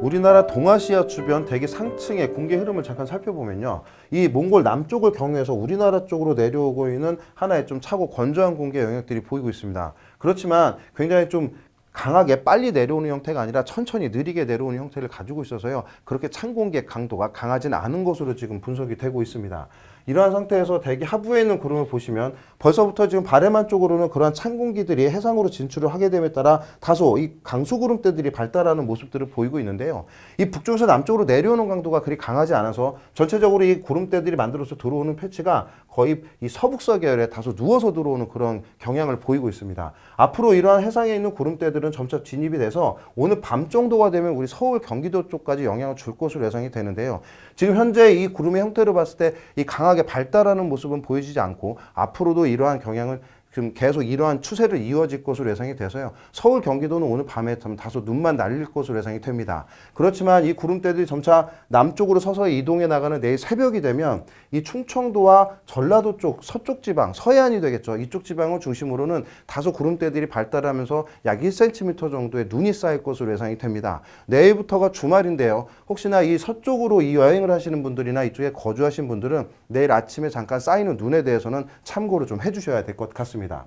우리나라 동아시아 주변 대기 상층의 공기 흐름을 잠깐 살펴보면요. 이 몽골 남쪽을 경유해서 우리나라 쪽으로 내려오고 있는 하나의 좀 차고 건조한 공기의 영역들이 보이고 있습니다. 그렇지만 굉장히 좀 강하게 빨리 내려오는 형태가 아니라 천천히 느리게 내려오는 형태를 가지고 있어서요. 그렇게 찬 공기의 강도가 강하진 않은 것으로 지금 분석이 되고 있습니다. 이러한 상태에서 대기 하부에 있는 구름을 보시면 벌써부터 지금 바레만 쪽으로는 그러한 찬 공기들이 해상으로 진출을 하게 됨에 따라 다소 이 강수구름대들이 발달하는 모습들을 보이고 있는데요. 이 북쪽에서 남쪽으로 내려오는 강도가 그리 강하지 않아서 전체적으로 이 구름대들이 만들어서 들어오는 패치가 거의 이 서북서 계열에 다소 누워서 들어오는 그런 경향을 보이고 있습니다. 앞으로 이러한 해상에 있는 구름대들은 점차 진입이 돼서 오늘 밤 정도가 되면 우리 서울 경기도 쪽까지 영향을 줄 것으로 예상이 되는데요. 지금 현재 이 구름의 형태를 봤을 때 이 강하게 급하게 발달하는 모습은 보여지지 않고 앞으로도 이러한 경향을 지금 계속 이러한 추세를 이어질 것으로 예상이 돼서요. 서울 경기도는 오늘 밤에 좀 다소 눈만 날릴 것으로 예상이 됩니다. 그렇지만 이 구름대들이 점차 남쪽으로 서서히 이동해 나가는 내일 새벽이 되면 이 충청도와 전라도 쪽 서쪽 지방 서해안이 되겠죠. 이쪽 지방을 중심으로는 다소 구름대들이 발달하면서 약 1cm 정도의 눈이 쌓일 것으로 예상이 됩니다. 내일부터가 주말인데요. 혹시나 이 서쪽으로 이 여행을 하시는 분들이나 이쪽에 거주하신 분들은 내일 아침에 잠깐 쌓이는 눈에 대해서는 참고를 좀 해주셔야 될 것 같습니다. 있니다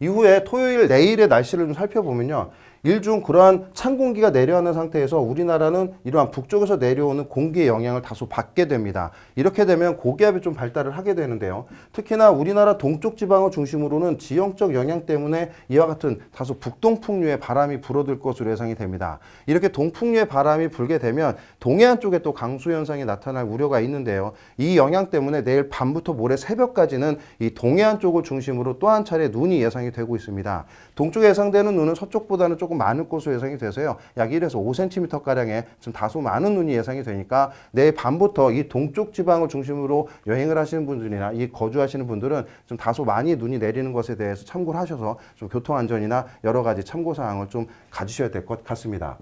이후에 토요일 내일의 날씨를 좀 살펴보면요. 일중 그러한 찬 공기가 내려오는 상태에서 우리나라는 이러한 북쪽에서 내려오는 공기의 영향을 다소 받게 됩니다. 이렇게 되면 고기압이 좀 발달을 하게 되는데요. 특히나 우리나라 동쪽 지방을 중심으로는 지형적 영향 때문에 이와 같은 다소 북동풍류의 바람이 불어들 것으로 예상이 됩니다. 이렇게 동풍류의 바람이 불게 되면 동해안 쪽에 또 강수 현상이 나타날 우려가 있는데요. 이 영향 때문에 내일 밤부터 모레 새벽까지는 이 동해안 쪽을 중심으로 또 한 차례 눈이 예상이 되고 있습니다. 동쪽에 예상되는 눈은 서쪽보다는 조금 조금 많은 것으로 예상이 돼서요. 약 1에서 5cm가량의 좀 다소 많은 눈이 예상이 되니까 내일 밤부터 이 동쪽 지방을 중심으로 여행을 하시는 분들이나 이 거주하시는 분들은 좀 다소 많이 눈이 내리는 것에 대해서 참고를 하셔서 좀 교통안전이나 여러 가지 참고사항을 좀 가지셔야 될 것 같습니다.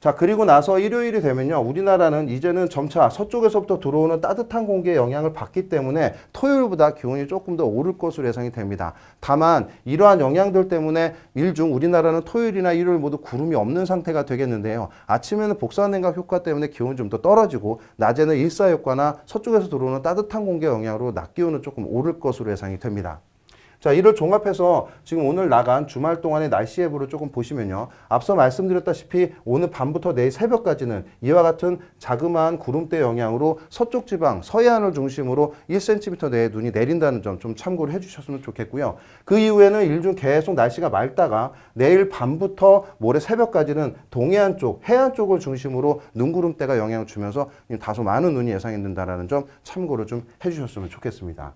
자 그리고 나서 일요일이 되면요 우리나라는 이제는 점차 서쪽에서부터 들어오는 따뜻한 공기의 영향을 받기 때문에 토요일보다 기온이 조금 더 오를 것으로 예상이 됩니다. 다만 이러한 영향들 때문에 일중 우리나라는 토요일이나 일요일 모두 구름이 없는 상태가 되겠는데요. 아침에는 복사냉각 효과 때문에 기온이 좀 더 떨어지고 낮에는 일사효과나 서쪽에서 들어오는 따뜻한 공기의 영향으로 낮 기온은 조금 오를 것으로 예상이 됩니다. 자, 이를 종합해서 지금 오늘 나간 주말 동안의 날씨 앱으로 조금 보시면요. 앞서 말씀드렸다시피 오늘 밤부터 내일 새벽까지는 이와 같은 자그마한 구름대 영향으로 서쪽 지방, 서해안을 중심으로 1cm 내에 눈이 내린다는 점 좀 참고를 해주셨으면 좋겠고요. 그 이후에는 일중 계속 날씨가 맑다가 내일 밤부터 모레 새벽까지는 동해안 쪽, 해안 쪽을 중심으로 눈구름대가 영향을 주면서 다소 많은 눈이 예상된다는 이점참고를좀 해주셨으면 좋겠습니다.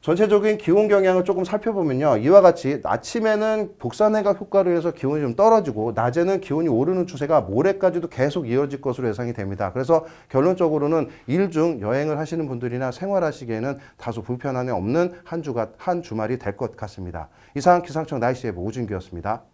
전체적인 기온 경향을 조금 살펴보면요. 이와 같이 아침에는 복사내각 효과로 해서 기온이 좀 떨어지고 낮에는 기온이 오르는 추세가 모레까지도 계속 이어질 것으로 예상이 됩니다. 그래서 결론적으로는 일중 여행을 하시는 분들이나 생활하시기에는 다소 불편함이 없는 한 주가 한 주말이 될 것 같습니다. 이상 기상청 날씨 예보 오준기였습니다.